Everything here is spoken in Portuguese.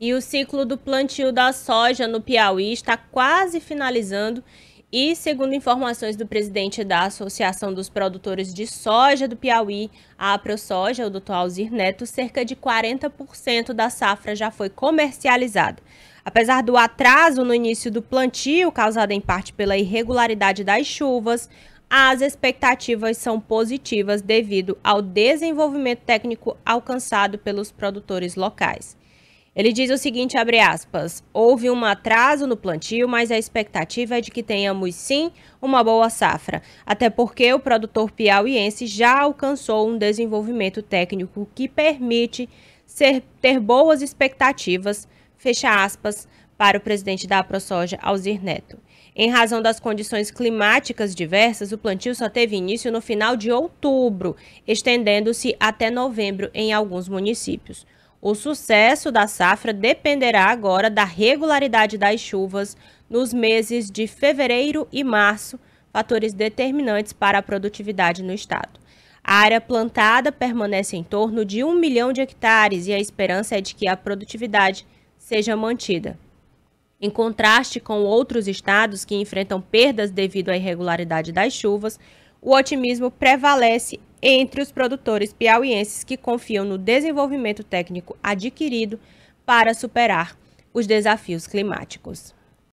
E o ciclo do plantio da soja no Piauí está quase finalizando. E, segundo informações do presidente da Associação dos Produtores de Soja do Piauí, a AproSoja, o Dr. Alzir Neto, cerca de 40% da safra já foi comercializada. Apesar do atraso no início do plantio, causado em parte pela irregularidade das chuvas, as expectativas são positivas devido ao desenvolvimento técnico alcançado pelos produtores locais. Ele diz o seguinte, abre aspas, houve um atraso no plantio, mas a expectativa é de que tenhamos sim uma boa safra, até porque o produtor piauiense já alcançou um desenvolvimento técnico que permite ser, ter boas expectativas, fecha aspas, para o presidente da ProSoja, Alzir Neto. Em razão das condições climáticas diversas, o plantio só teve início no final de outubro, estendendo-se até novembro em alguns municípios. O sucesso da safra dependerá agora da regularidade das chuvas nos meses de fevereiro e março, fatores determinantes para a produtividade no estado. A área plantada permanece em torno de 1 milhão de hectares e a esperança é de que a produtividade seja mantida. Em contraste com outros estados que enfrentam perdas devido à irregularidade das chuvas, o otimismo prevalece entre os produtores piauienses que confiam no desenvolvimento técnico adquirido para superar os desafios climáticos.